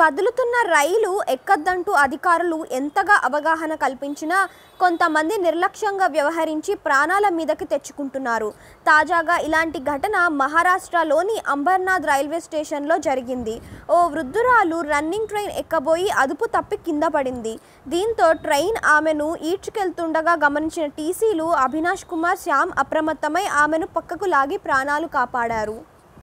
కదులుతున్న రైలు ఎక్కద్దంటూ అధికారులు ఎంతగా అవగాహన కల్పించినా కొంతమంది నిర్లక్ష్యంగా వ్యవహరించి ప్రాణాల మీదకి తెచ్చుకుంటున్నారు తాజాగా ఇలాంటి ఘటన మహారాష్ట్రలోని అంబర్నాథ్ రైల్వే స్టేషన్లో జరిగింది ఓ వృద్ధురాలు రన్నింగ్ ట్రైన్ ఎక్కబోయి అదుపు తప్పి కింద పడింది దీంతో ట్రైన్ ఆమెను ఈడ్చుకెళ్తుండగా గమనించిన టీసీలు అవినాష్ కుమార్ శ్యామ్ అప్రమత్తమై ఆమెను పక్కకు లాగి ప్రాణాలు కాపాడారు